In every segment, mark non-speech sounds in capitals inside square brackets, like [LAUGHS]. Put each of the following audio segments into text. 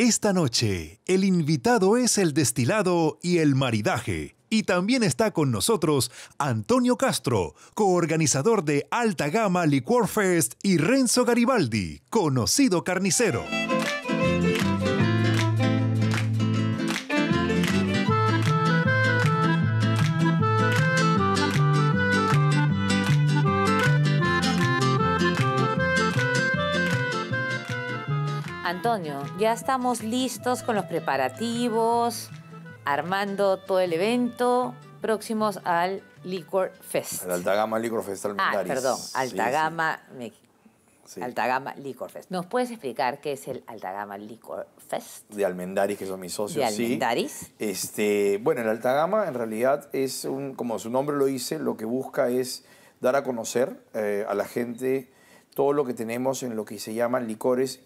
Esta noche, el invitado es el destilado y el maridaje. Y también está con nosotros Antonio Castro, coorganizador de Alta Gama Liquor Fest, y Renzo Garibaldi, conocido carnicero. Antonio, ya estamos listos con los preparativos, armando todo el evento, próximos al Liquor Fest. Al Alta Gama Liquor Fest Ah, perdón, Alta Altagama Liquor Fest. ¿Nos puedes explicar qué es el Altagama Liquor Fest? De Almendaris, que son mis socios. De Almendaris. Este, bueno, el Altagama en realidad es, un, como su nombre lo dice, lo que busca es dar a conocer eh, a la gente todo lo que tenemos en lo que se llaman licores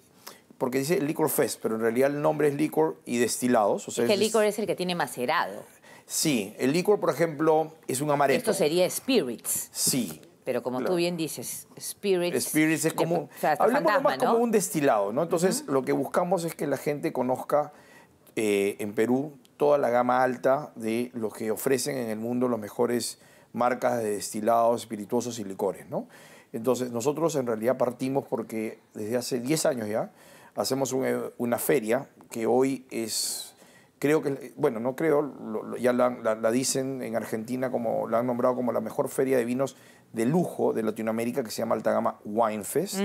porque dice Liquor Fest, pero en realidad el nombre es Liquor y Destilados. es que el licor es el que tiene macerado. Sí, el licor, por ejemplo, es un amaretto. Esto sería spirits. Sí. Pero como tú bien dices, spirits... Spirits es como... más como un destilado, ¿no? Entonces, lo que buscamos es que la gente conozca eh, en Perú toda la gama alta de lo que ofrecen en el mundo las mejores marcas de destilados, espirituosos y licores, ¿no? Entonces, nosotros en realidad partimos porque desde hace 10 años ya hacemos una feria que hoy es, creo que, bueno, no creo, ya la, dicen en Argentina como, la han nombrado como la mejor feria de vinos de lujo de Latinoamérica que se llama Altagama Winefest,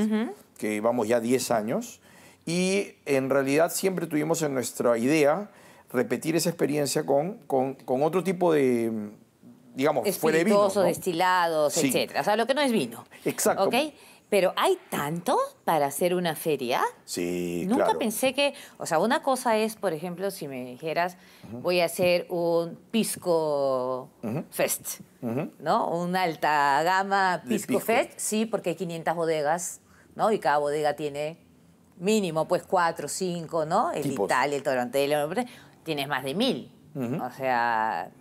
que vamos ya 10 años. Y en realidad siempre tuvimos en nuestra idea repetir esa experiencia con, con, otro tipo de, digamos, fuera de vino. destilados, etcétera. O sea, lo que no es vino. Exacto. ¿Okay? Pero ¿hay tanto para hacer una feria? Sí, Nunca pensé que, o sea, una cosa es, por ejemplo, si me dijeras, voy a hacer un Pisco Fest, ¿no? Un alta gama pisco, Fest, sí, porque hay 500 bodegas, ¿no? Y cada bodega tiene mínimo, pues, cuatro, cinco, ¿no? El el Italia, el hombre, tienes más de mil. O sea,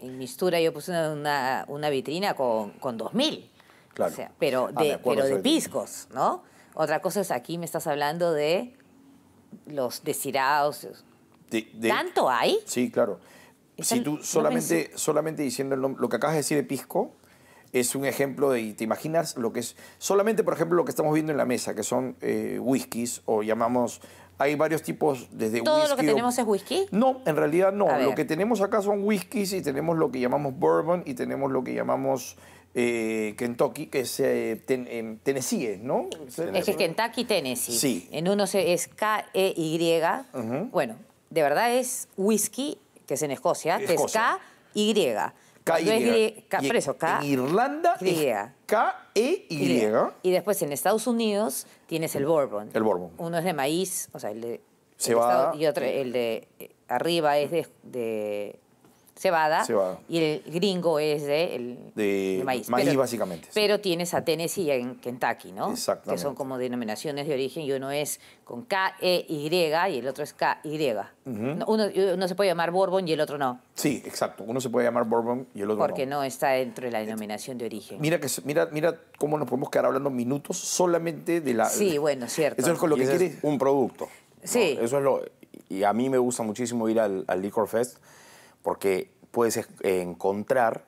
en Mistura yo puse una, vitrina con, con mil. Claro. Ah, pero, de, de piscos, ¿no? Otra cosa es aquí me estás hablando de los desirados. De, ¿Tanto hay? Sí, claro. Si tú solamente, solamente diciendo el lo que acabas de decir de pisco, es un ejemplo de, ¿te imaginas lo que es? Solamente, por ejemplo, lo que estamos viendo en la mesa, que son eh, whiskies o llamamos... Hay varios tipos desde ¿Todo whisky. ¿Todo lo que tenemos es whisky? No, en realidad no. Lo que tenemos acá son whiskies y tenemos lo que llamamos bourbon y tenemos lo que llamamos eh, Kentucky, que es eh, Tennessee, ¿no? Es que Kentucky, Tennessee. Sí. En uno es K-E-Y. Bueno, de verdad es whisky, que es en Escocia, es K-Y. K-Y. K, En Irlanda y. K-E-Y. Y después en Estados Unidos tienes el bourbon. El bourbon. Uno es de maíz, o sea, el de. Cebada. y otro, el de. Eh, arriba es de cebada, y el gringo es de, de maíz. maíz básicamente. Pero tienes a Tennessee en Kentucky, ¿no? Exactamente. Que son como denominaciones de origen y uno es con K-E-Y y el otro es K-Y. uno, se puede llamar Bourbon y el otro no. Sí, exacto. Uno se puede llamar Bourbon y el otro Porque no. Porque no está dentro de la denominación de origen. Mira, que, mira, mira cómo nos podemos quedar hablando minutos solamente de la... Sí, bueno, cierto. Eso es con lo que quieres. Un producto. Sí. Eso es lo... Y a mí me gusta muchísimo ir al, al Liquor Fest porque puedes eh, encontrar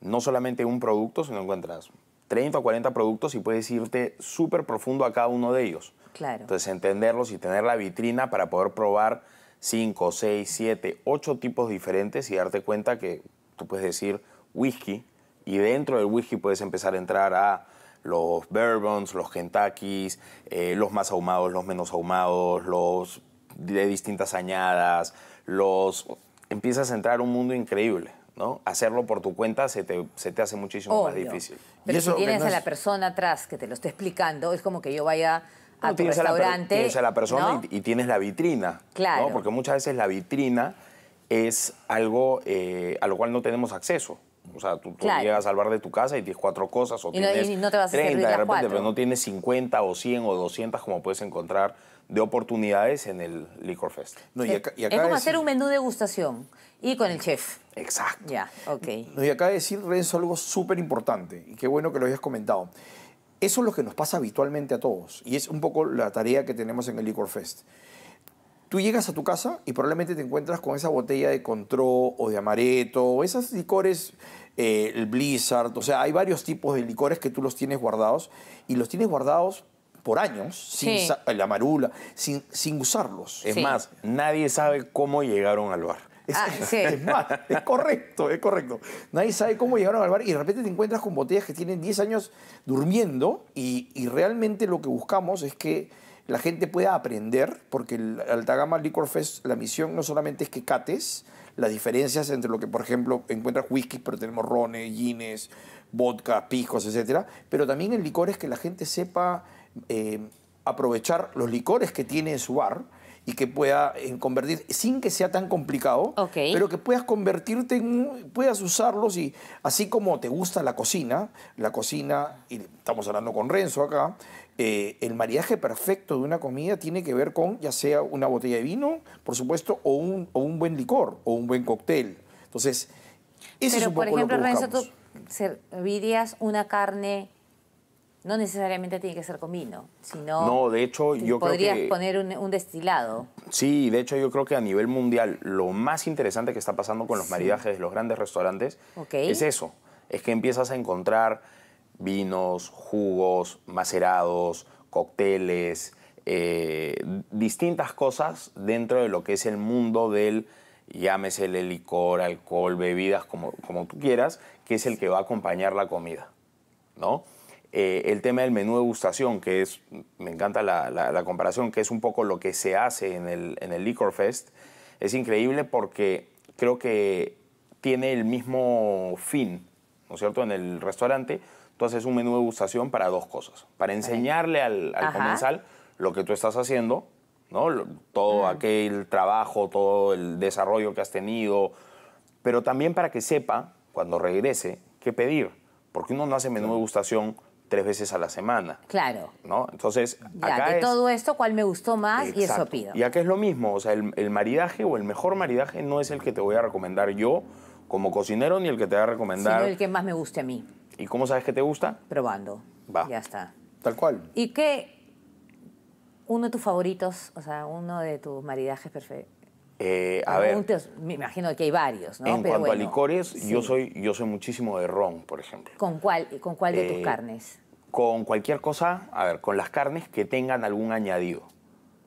no solamente un producto, sino encuentras 30 o 40 productos y puedes irte súper profundo a cada uno de ellos. Claro. Entonces, entenderlos y tener la vitrina para poder probar 5, 6, 7, 8 tipos diferentes y darte cuenta que tú puedes decir whisky y dentro del whisky puedes empezar a entrar a los bourbons, los kentuckys, eh, los más ahumados, los menos ahumados, los de distintas añadas, los empiezas a entrar a un mundo increíble. ¿no? Hacerlo por tu cuenta se te, se te hace muchísimo más difícil. Pero si tienes a la persona atrás que te lo está explicando, es como que yo vaya a tu restaurante. tienes a la persona y, tienes la vitrina. Claro. Porque muchas veces la vitrina es algo eh, a lo cual no tenemos acceso. O sea, tú, llegas al bar de tu casa y tienes cuatro cosas o y tienes no, te vas 30 pero no tienes 50 o 100 o 200 como puedes encontrar de oportunidades en el Liquor Fest. es como hacer un menú degustación y con el chef. Exacto. Ya, ok. y acá decir, Renzo, algo súper importante y qué bueno que lo hayas comentado. Eso es lo que nos pasa habitualmente a todos y es un poco la tarea que tenemos en el Liquor Fest. Tú llegas a tu casa y probablemente te encuentras con esa botella de Control o de Amaretto, o esos licores, eh, el Blizzard, o sea, hay varios tipos de licores que tú los tienes guardados y los tienes guardados por años, sin la marula, sin, sin usarlos. Es más, nadie sabe cómo llegaron al bar. Ah, es, más, es correcto, es correcto. Nadie sabe cómo llegaron al bar y de repente te encuentras con botellas que tienen 10 años durmiendo y, y realmente lo que buscamos es que la gente pueda aprender, porque el Altagama Liquor Fest, la misión no solamente es que cates las diferencias entre lo que, por ejemplo, encuentras whisky, pero tenemos rones, gines, vodka, piscos, etcétera... Pero también el licor es que la gente sepa eh, aprovechar los licores que tiene en su bar, y que pueda eh, convertir, sin que sea tan complicado, pero que puedas convertirte puedas usarlos y así como te gusta la cocina, la cocina, y estamos hablando con Renzo acá, eh, el mariaje perfecto de una comida tiene que ver con ya sea una botella de vino, por supuesto, o un, buen licor, o un buen cóctel. Entonces, eso es un por ejemplo, Renzo, tú servirías una carne no necesariamente tiene que ser con vino, sino... No, de hecho yo creo que... poner un, destilado. Sí, de hecho yo creo que a nivel mundial lo más interesante que está pasando con los maridajes de los grandes restaurantes es eso, es que empiezas a encontrar vinos, jugos, macerados, cócteles, eh, distintas cosas dentro de lo que es el mundo del llámese licor, alcohol, bebidas, como, como tú quieras, que es el que va a acompañar la comida, ¿no? Eh, el tema del menú de gustación, que es, me encanta la, comparación, que es un poco lo que se hace en el, en el Liquor Fest, es increíble porque creo que tiene el mismo fin, ¿no es cierto? En el restaurante tú haces un menú de gustación para dos cosas, para enseñarle al, comensal lo que tú estás haciendo, ¿no? Todo mm. aquel trabajo, todo el desarrollo que has tenido, pero también para que sepa, cuando regrese, qué pedir, porque uno no hace menú de gustación tres veces a la semana. Claro. ¿no? Entonces, ya, de todo esto, ¿cuál me gustó más? Y eso pido. Y que es lo mismo, o sea, el, el, maridaje o el mejor maridaje no es el que te voy a recomendar yo como cocinero ni el que te voy a recomendar... Sino el que más me guste a mí. ¿Y cómo sabes que te gusta? Probando. Va. Ya está. Tal cual. ¿Y qué... Uno de tus favoritos, o sea, uno de tus maridajes perfectos eh, a ver, me imagino que hay varios, ¿no? En cuanto a licores, yo soy yo soy muchísimo de ron, por ejemplo. ¿Con cuál con cuál de tus eh, carnes? Con cualquier cosa, a ver, con las carnes que tengan algún añadido.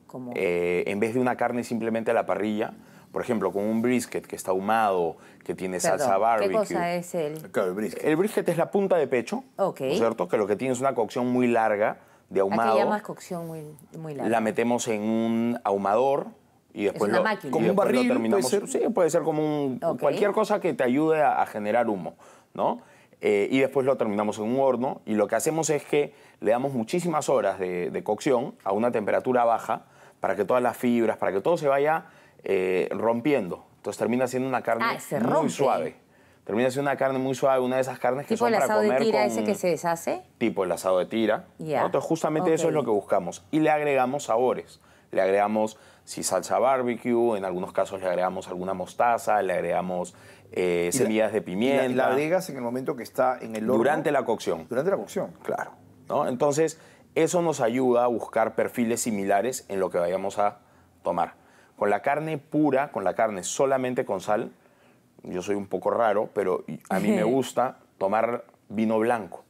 Como eh, en vez de una carne simplemente a la parrilla, por ejemplo, con un brisket que está ahumado, que tiene salsa barbecue. ¿Qué cosa es el? Claro, el brisket. El brisket es la punta de pecho, okay. es ¿cierto? Que lo que tiene es una cocción muy larga de ahumado. ¿A qué llamas cocción muy, muy larga? La metemos en un ahumador y después es una máquina. Como un barril, puede ser. Sí, puede ser como cualquier cosa que te ayude a, generar humo, ¿no? Eh, y después lo terminamos en un horno y lo que hacemos es que le damos muchísimas horas de, cocción a una temperatura baja para que todas las fibras, para que todo se vaya eh, rompiendo. Entonces termina siendo una carne ah, muy suave. Termina siendo una carne muy suave, una de esas carnes que son para comer ¿Tipo el asado de tira ese que se deshace? Tipo el asado de tira. Entonces justamente eso es lo que buscamos. Y le agregamos sabores. Le agregamos si salsa barbecue, en algunos casos le agregamos alguna mostaza, le agregamos eh, semillas de pimienta. Y la, agregas en el momento que está en el horno. Durante la cocción. Durante la cocción. Claro. ¿no? Entonces, eso nos ayuda a buscar perfiles similares en lo que vayamos a tomar. Con la carne pura, con la carne solamente con sal, yo soy un poco raro, pero a mí me [LAUGHS] gusta tomar vino blanco.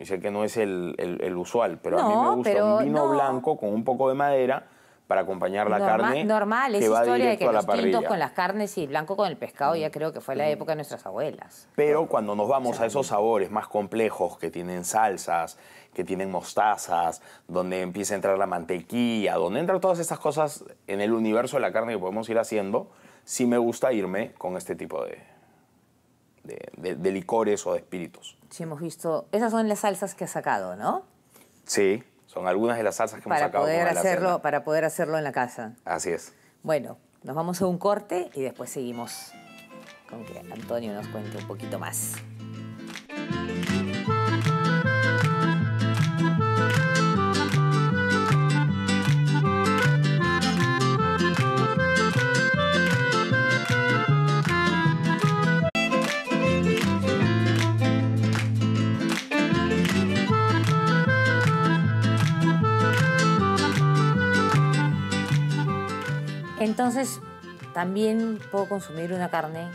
Y sé que no es el, usual, pero a mí me gusta un vino blanco con un poco de madera para acompañar la carne. Normal, es historia de que los tintos con las carnes y blanco con el pescado ya mm. creo que fue la mm. época de nuestras abuelas. Pero cuando nos vamos a esos sabores más complejos que tienen salsas, que tienen mostazas, donde empieza a entrar la mantequilla, donde entran todas estas cosas en el universo de la carne que podemos ir haciendo, sí me gusta irme con este tipo de, de, de, de licores o de espíritus. Sí, hemos visto, esas son las salsas que ha sacado, ¿no? Sí, son algunas de las salsas que hemos para sacado. Poder hacerlo, para poder hacerlo en la casa. Así es. Bueno, nos vamos a un corte y después seguimos con que Antonio nos cuente un poquito más. Entonces, también puedo consumir una carne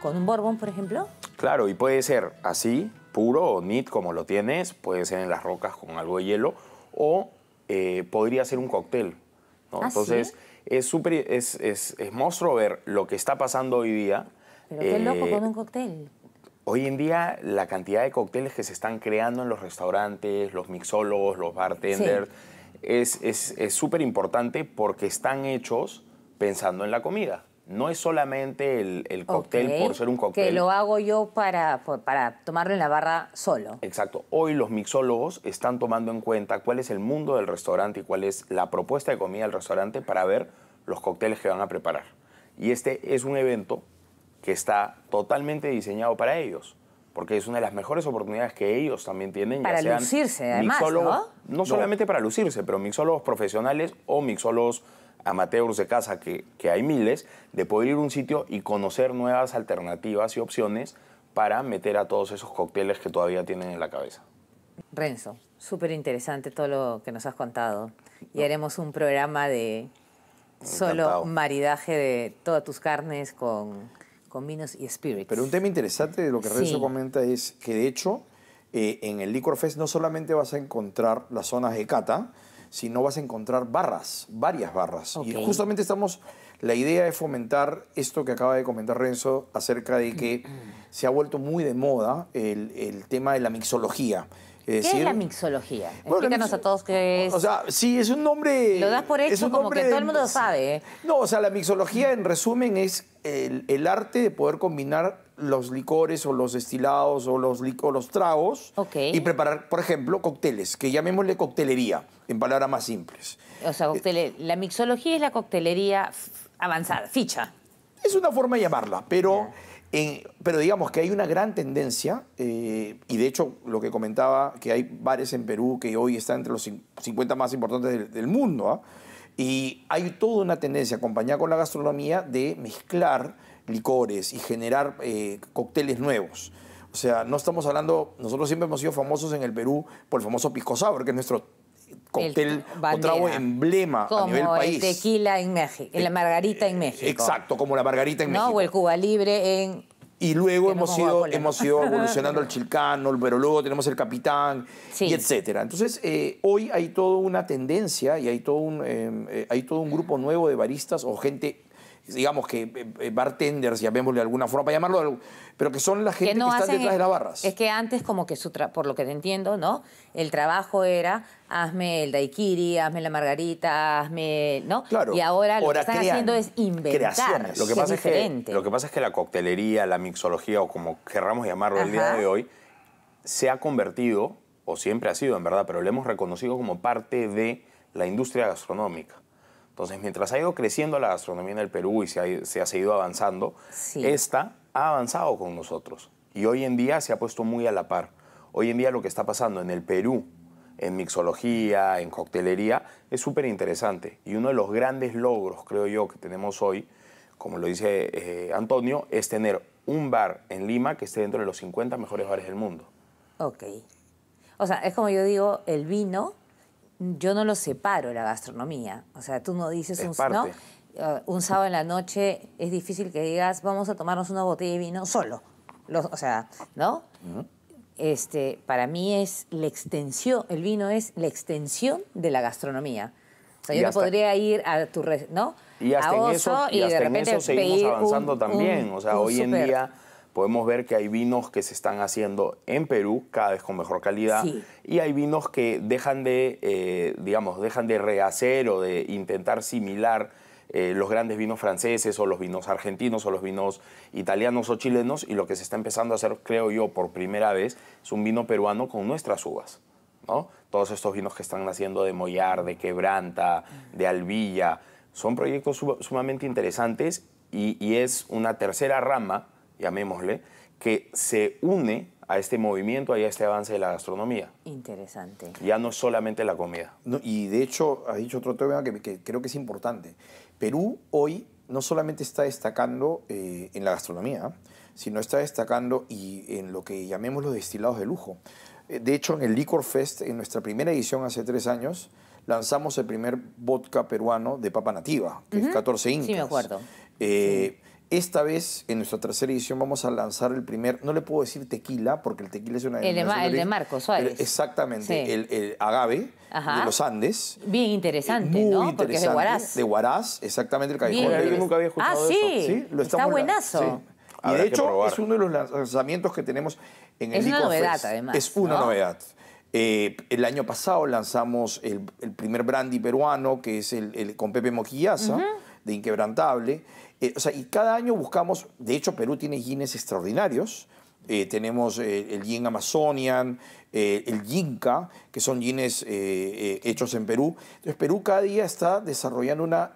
con un borbón, por ejemplo. Claro, y puede ser así, puro o neat como lo tienes, puede ser en las rocas con algo de hielo o eh, podría ser un cóctel. ¿Ah, Entonces, es, es, monstruo ver lo que está pasando hoy día. Pero qué loco eh, con un cóctel. Hoy en día, la cantidad de cócteles que se están creando en los restaurantes, los mixólogos, los bartenders, es súper importante porque están hechos pensando en la comida. No es solamente el, cóctel por ser un cóctel. Que lo hago yo para, pues, para tomarlo en la barra solo. Exacto. Hoy los mixólogos están tomando en cuenta cuál es el mundo del restaurante y cuál es la propuesta de comida del restaurante para ver los cócteles que van a preparar. Y este es un evento que está totalmente diseñado para ellos porque es una de las mejores oportunidades que ellos también tienen. Para lucirse, además, ¿no? solamente para lucirse, pero mixólogos profesionales o mixólogos amateurs de casa, que, hay miles, de poder ir a un sitio y conocer nuevas alternativas y opciones para meter a todos esos cócteles que todavía tienen en la cabeza. Renzo, súper interesante todo lo que nos has contado. Y haremos un programa de solo maridaje de todas tus carnes con con y spirits. Pero un tema interesante de lo que Renzo comenta es que, de hecho, eh, en el Liquor Fest no solamente vas a encontrar las zonas de cata, sino vas a encontrar barras, varias barras. Y justamente estamos, la idea es fomentar esto que acaba de comentar Renzo acerca de que se ha vuelto muy de moda el tema de la mixología. ¿Qué es la mixología? Explícanos a todos qué es. O sea, sí, es un nombre. Lo das por hecho, como que todo el mundo lo sabe. No, o sea, la mixología, en resumen, es el, arte de poder combinar los licores o los destilados o los, tragos y preparar, por ejemplo, cócteles, que llamémosle coctelería, en palabras más simples. O sea, la mixología es la coctelería avanzada, ficha. Es una forma de llamarla, pero pero digamos que hay una gran tendencia, eh, y de hecho lo que comentaba, que hay bares en Perú que hoy están entre los 50 más importantes del, mundo, ¿ah? y hay toda una tendencia acompañada con la gastronomía de mezclar licores y generar eh, cócteles nuevos. O sea, no estamos hablando, nosotros siempre hemos sido famosos en el Perú por el famoso pisco sour, que es nuestro cóctel o emblema a nivel país. Como el tequila en México, la eh, margarita en eh, México. Exacto, como la margarita en México. No, o el Cuba Libre en... Y luego hemos ido, hemos [LAUGHS] evolucionando el chilcano, pero luego tenemos el capitán, y etcétera. Entonces, eh, hoy hay toda una tendencia y hay todo, un, em, hay todo un grupo nuevo de baristas o gente digamos que eh, eh, bartenders, llamémosle de alguna forma para llamarlo, pero que son la gente que, está detrás de las barras. Es que antes, como que su por lo que te entiendo, ¿no? El trabajo era hazme el daiquiri, hazme la margarita, hazme, ¿no? Claro. Y ahora lo que están haciendo es inventar. Lo que, pasa es, que, lo que pasa es que la coctelería, la mixología o como querramos llamarlo el día de hoy, se ha convertido, o siempre ha sido en verdad, pero lo hemos reconocido como parte de la industria gastronómica. Entonces, mientras ha ido creciendo la gastronomía en el Perú y se ha, se ha seguido avanzando, esta ha avanzado con nosotros. Y hoy en día se ha puesto muy a la par. Hoy en día lo que está pasando en el Perú, en mixología, en coctelería, es súper interesante. Y uno de los grandes logros, creo yo, que tenemos hoy, como lo dice eh, Antonio, es tener un bar en Lima que esté dentro de los 50 mejores bares del mundo. Ok. O sea, es como yo digo, el vino yo no lo separo la gastronomía. O sea, tú no dices un, eh, un sábado en la noche, es difícil que digas, vamos a tomarnos una botella de vino solo. o sea, ¿no? este, para mí es la extensión, el vino es la extensión de la gastronomía. O sea, yo no podría ir a tu... ¿no? Y hasta en eso, y, de repente seguimos avanzando también. O sea, hoy en día podemos ver que hay vinos que se están haciendo en Perú cada vez con mejor calidad y hay vinos que dejan de, eh, digamos, dejan de rehacer o de intentar similar eh, los grandes vinos franceses o los vinos argentinos o los vinos italianos o chilenos y lo que se está empezando a hacer, creo yo, por primera vez es un vino peruano con nuestras uvas. ¿no? Todos estos vinos que están haciendo de Mollar, de Quebranta, de Albilla, son proyectos sumamente interesantes y, y es una tercera rama llamémosle, que se une a este movimiento y a este avance de la gastronomía. Interesante. Ya no solamente la comida. y de hecho, has dicho otro tema que, creo que es importante. Perú hoy no solamente está destacando eh, en la gastronomía, sino está destacando y en lo que llamemos los destilados de lujo. Eh, de hecho, en el Liquor Fest, en nuestra primera edición hace tres años, lanzamos el primer vodka peruano de papa nativa, que 14 incas. Sí, me acuerdo. Eh, esta vez, en nuestra tercera edición, vamos a lanzar el primer, no le puedo decir tequila, porque el tequila es una... El de, Marcos el de Marco Suárez. exactamente, el, agave de los Andes. Bien interesante, ¿no? porque es de Huaraz. De Huaraz, exactamente, el callejón. yo nunca había escuchado ah, sí. Eso. lo Está buenazo. Y de hecho, es uno de los lanzamientos que tenemos en el Es una novedad, además. Es una novedad. Eh, el año pasado lanzamos el, primer brandy peruano, que es el, con Pepe Moquillaza, de Inquebrantable. Eh, o sea, y cada año buscamos, de hecho Perú tiene jeans extraordinarios, eh, tenemos eh, el yin amazonian, el yinca que son jeans hechos en Perú. Entonces Perú cada día está desarrollando una,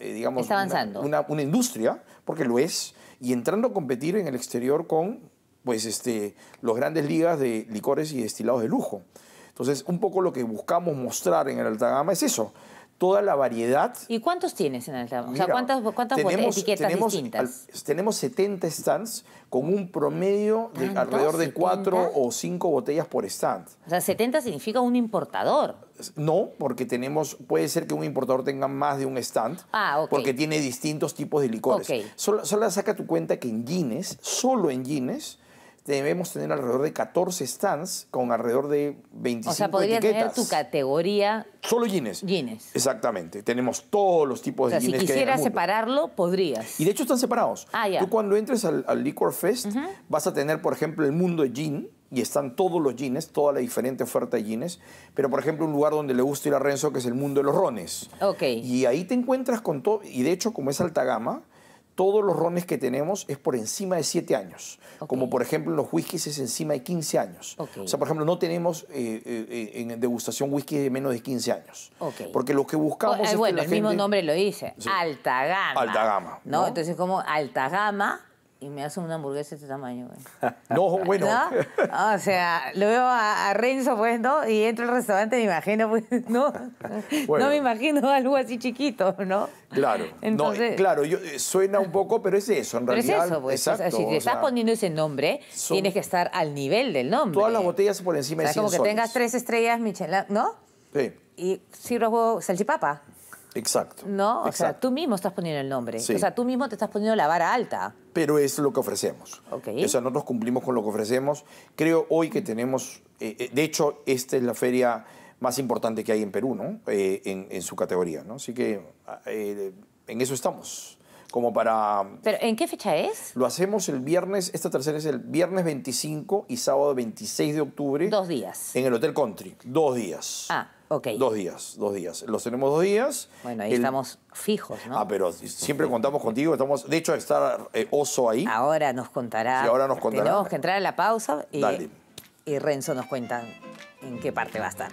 digamos, Una, industria, porque lo es, y entrando a competir en el exterior con pues, este, los grandes ligas de licores y destilados de lujo. Entonces, un poco lo que buscamos mostrar en el Alta Gama es eso, toda la variedad. ¿Y cuántos tienes en el O sea, ¿cuántas, cuántas tenemos, etiquetas tenemos, distintas? tenemos 70 stands con un promedio de alrededor de 4 o 5 botellas por stand. O sea, 70 significa un importador. No, porque tenemos, puede ser que un importador tenga más de un stand, ah, porque tiene distintos tipos de licores. Solo, solo saca tu cuenta que en Guinness, solo en Guinness, debemos tener alrededor de 14 stands con alrededor de 25 O sea, podría tener tu categoría... Solo jeans. Jeans. Exactamente. Tenemos todos los tipos de jeans si que hay separarlo, podrías. Y de hecho están separados. Ah, ya. Tú cuando entres al, Liquor Fest vas a tener, por ejemplo, el mundo de jean y están todos los jeans, toda la diferente oferta de jeans, pero por ejemplo un lugar donde le gusta ir a Renzo que es el mundo de los rones. Ok. Y ahí te encuentras con todo, y de hecho como es alta gama, todos los rones que tenemos es por encima de 7 años. Como por ejemplo los whiskies es encima de 15 años. O sea, por ejemplo, no tenemos eh, eh, eh, en degustación whisky de menos de 15 años. Porque lo que buscamos oh, es bueno, el mismo nombre lo dice, alta gama. Alta gama. ¿no? Entonces, como alta gama y me hace una hamburguesa de este tamaño. [LAUGHS] No, bueno. Ah, o sea, lo veo a, Renzo, pues, Y entro al restaurante y me imagino, pues, ¿no? No me imagino algo así chiquito, ¿no? Claro. claro, yo, eh, suena un poco, pero es eso, en realidad. es eso, pues. si te estás poniendo ese nombre, tienes que estar al nivel del nombre. Todas las botellas por encima o sea, de como que tengas tres estrellas Michelin, ¿no? Sí. Y si robo salchipapa. Exacto. ¿No? O sea, tú mismo estás poniendo el nombre. O sea, tú mismo te estás poniendo la vara alta. Pero es lo que ofrecemos. O sea, nosotros cumplimos con lo que ofrecemos. Creo hoy que tenemos, eh, eh, de hecho, esta es la feria más importante que hay en Perú, ¿no? Eh, en, su categoría, ¿no? Así que en eso estamos. Como para... ¿Pero en qué fecha es? Lo hacemos el viernes, esta tercera es el viernes 25 y sábado 26 de octubre. Dos días. En el Hotel Country, dos días. Ah, Dos días, dos días. Los tenemos dos días. Bueno, ahí estamos fijos, ¿no? Ah, pero siempre contamos contigo. Estamos, de hecho, está eh, Oso ahí. Ahora nos contará. Sí, ahora nos contará. Tenemos que entrar a la pausa y, y Renzo nos cuenta en qué parte va a estar.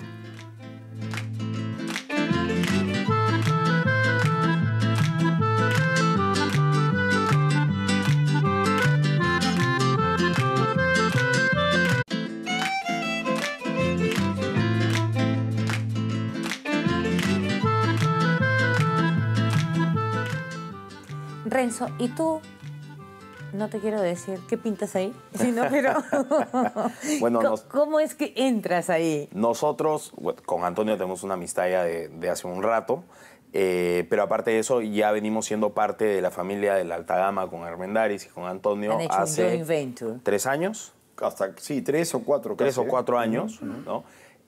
¿y tú? No te quiero decir qué pintas ahí, [LAUGHS] sino, pero [LAUGHS] bueno, ¿Cómo, es que entras ahí? Nosotros, con Antonio tenemos una amistad ya de, hace un rato, eh, pero aparte de eso, ya venimos siendo parte de la familia de la alta gama con Armendaris y con Antonio hace tres años. Hasta, sí, tres o cuatro. Tres o cuatro ¿eh? años, ¿no?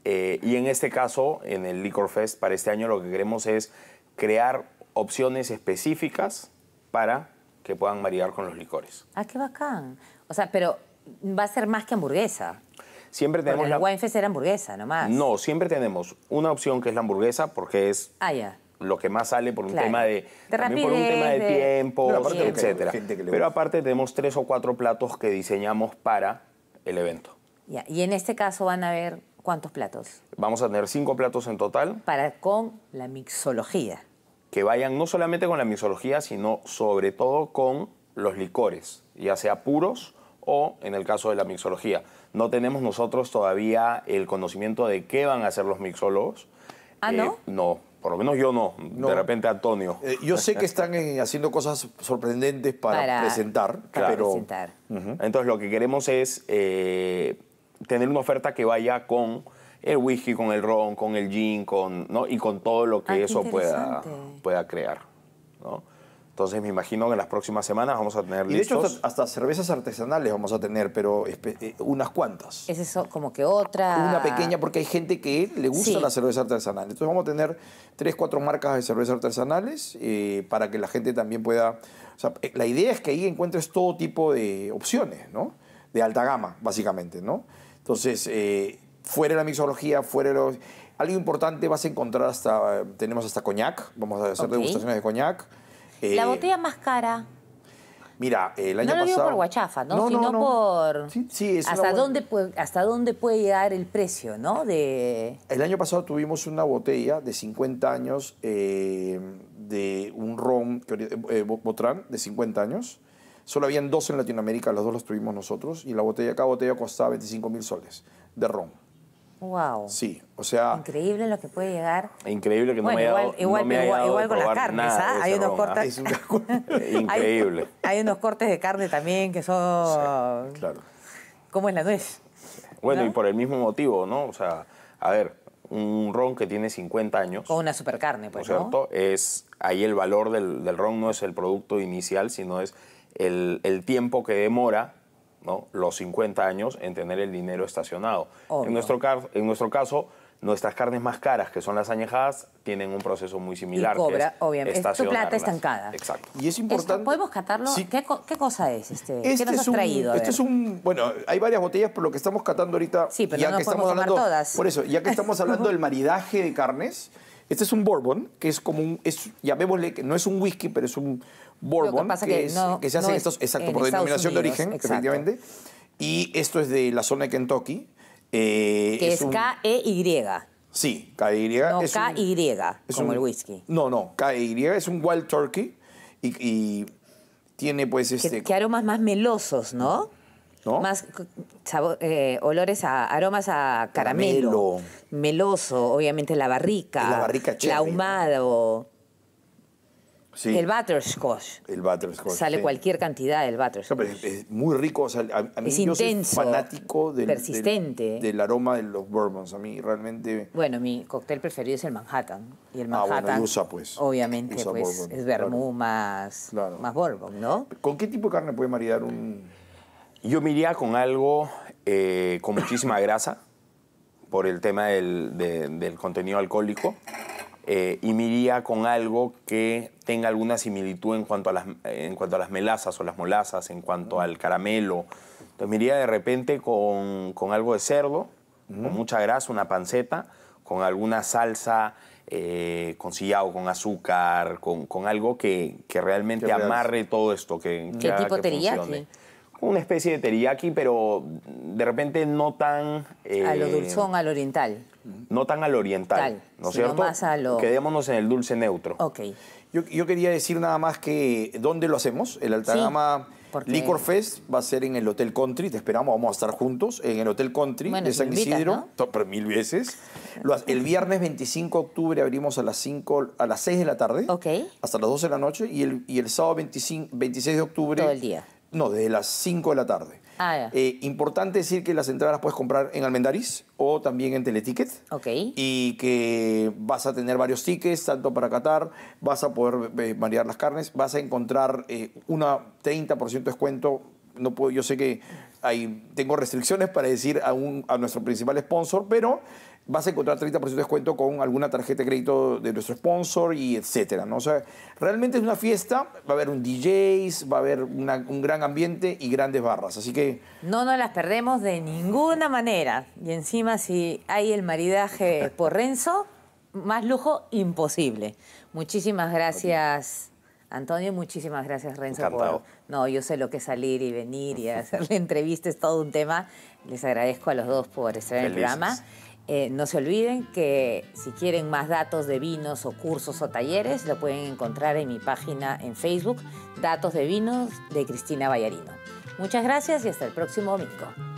Eh, y en este caso, en el Liquor Fest, para este año lo que queremos es crear opciones específicas para que puedan maridar con los licores. Ah, qué bacán. O sea, pero va a ser más que hamburguesa. Siempre tenemos la... Winefest era hamburguesa nomás. No, siempre tenemos una opción que es la hamburguesa porque es ah, lo que más sale por un tema de, También por un tema de, tiempo, etcétera. Pero aparte tenemos tres o cuatro platos que diseñamos para el evento. Y en este caso van a haber cuántos platos? Vamos a tener cinco platos en total. Para con la mixología que vayan no solamente con la mixología, sino sobre todo con los licores, ya sea puros o en el caso de la mixología. No tenemos nosotros todavía el conocimiento de qué van a hacer los mixólogos. ¿Ah, no? Eh, no, por lo menos yo no. De repente Antonio. Eh, yo sé que están haciendo cosas sorprendentes para, presentar, para presentar. Entonces lo que queremos es eh, tener una oferta que vaya con el whisky, con el ron, con el gin, con, ¿no? y con todo lo que ah, eso pueda, pueda crear. ¿no? Entonces me imagino que en las próximas semanas vamos a tener y De hecho, hasta, cervezas artesanales vamos a tener, pero eh, unas cuantas. Es eso, como que otra. Una pequeña, porque hay gente que le gusta la cerveza artesanal. Entonces vamos a tener tres, cuatro marcas de cervezas artesanales eh, para que la gente también pueda. Eh, la idea es que ahí encuentres todo tipo de opciones, ¿no? De alta gama, básicamente, ¿no? Entonces, fuera de la mixología, fuera de los... Algo importante vas a encontrar hasta... Tenemos hasta coñac, vamos a hacer degustaciones de coñac. Eh, la botella más cara. Mira, el año pasado... No lo digo por guachafa, ¿no? Sino por... Sí, sí es hasta, dónde puede, hasta dónde puede llegar el precio, ¿no? De... El año pasado tuvimos una botella de 50 años eh, de un ron, eh, Botrán, de 50 años. Solo habían dos en Latinoamérica, los dos los tuvimos nosotros. Y la botella, cada botella costaba 25 mil soles de ron. Wow. Sí, o sea... Increíble lo que puede llegar. Increíble que no me haya Igual, igual, con las carnes, ¿ah? Hay unos cortes... [LAUGHS] increíble. Hay, unos cortes de carne también que son... claro. ¿Cómo es la nuez? Bueno, y por el mismo motivo, ¿no? O sea, a ver, un ron que tiene 50 años... Con una supercarne, pues, ¿no? cierto? Es, ahí el valor del, ron no es el producto inicial, sino es el tiempo que demora los 50 años en tener el dinero estacionado. En nuestro, en nuestro caso, nuestras carnes más caras, que son las añejadas, tienen un proceso muy similar. Y cobra, obviamente. Es plata estancada. Exacto. Y es importante. ¿Podemos catarlo? ¿Qué, cosa es este? ¿Qué este nos has traído? Este es un. Bueno, hay varias botellas, pero lo que estamos catando ahorita. Sí, pero ya no que estamos hablando, todas. Por eso, ya que estamos [LAUGHS] hablando del maridaje de carnes. Este es un bourbon, que es como un, es, llamémosle, no es un whisky, pero es un bourbon que, que, que, se hace estos, exacto, por denominación de origen, efectivamente. Y esto es de la zona de Kentucky. Eh, que es, K-E-Y. Sí, k No, e es No k es como el whisky. No, no, K-E-Y, es un wild turkey y, tiene pues este... Que, aromas más melosos, ¿no? Más sabor, eh, olores a aromas a caramelo, meloso, obviamente la barrica, la la ahumado. El butterscotch. El butterscotch. Sale cualquier cantidad del butterscotch. Es, muy rico. a, es intenso, fanático del, persistente. Del, aroma de los bourbons. A mí realmente. Bueno, mi cóctel preferido es el Manhattan. Y el ah, Manhattan. usa, pues. Obviamente, pues, es vermú más, más bourbon, ¿no? ¿Con qué tipo de carne puede maridar un.? Yo me con algo eh, con muchísima grasa por el tema del, contenido alcohólico eh, y me con algo que tenga alguna similitud en cuanto a las, en cuanto a las melazas o las molazas, en cuanto al caramelo. Entonces me de repente con, algo de cerdo, con mucha grasa, una panceta, con alguna salsa eh, con sillao, con azúcar, con, algo que, realmente amarre todo esto. Que, ¿Qué tipo que una especie de teriyaki, pero de repente no tan... a lo eh, dulzón, al oriental. No tan al oriental, ¿no es cierto? Más a Quedémonos en el dulce neutro. Ok. Yo, yo, quería decir nada más que dónde lo hacemos. El Altagama Liquor Fest va a ser en el Hotel Country. Te esperamos, vamos a estar juntos en el Hotel Country de San Isidro. mil veces. El viernes 25 de octubre abrimos a las, 5, a las 6 de la tarde. Ok. Hasta las 12 de la noche. Y el, el sábado 25, 26 de octubre. Todo el día no, desde las 5 de la tarde. Ah, eh, importante decir que las entradas las puedes comprar en Almendariz o también en Teleticket. Ok. Y que vas a tener varios tickets, tanto para Qatar, vas a poder eh, variar las carnes, vas a encontrar un 30% de descuento. No puedo, yo sé que hay, tengo restricciones para decir a, a nuestro principal sponsor, pero vas a encontrar 30% de descuento con alguna tarjeta de crédito de nuestro sponsor y etcétera. ¿no? O sea, realmente es una fiesta, va a haber un DJs, va a haber un gran ambiente y grandes barras. Así que. No nos las perdemos de ninguna manera. Y encima, si hay el maridaje por Renzo, más lujo imposible. Muchísimas gracias. Antonio, muchísimas gracias, Renzo. No, yo sé lo que es salir y venir y hacerle [LAUGHS] entrevistas, todo un tema. Les agradezco a los dos por estar en el programa. Eh, no se olviden que si quieren más datos de vinos o cursos o talleres, lo pueden encontrar en mi página en Facebook, Datos de Vinos de Cristina Vallarino. Muchas gracias y hasta el próximo domingo.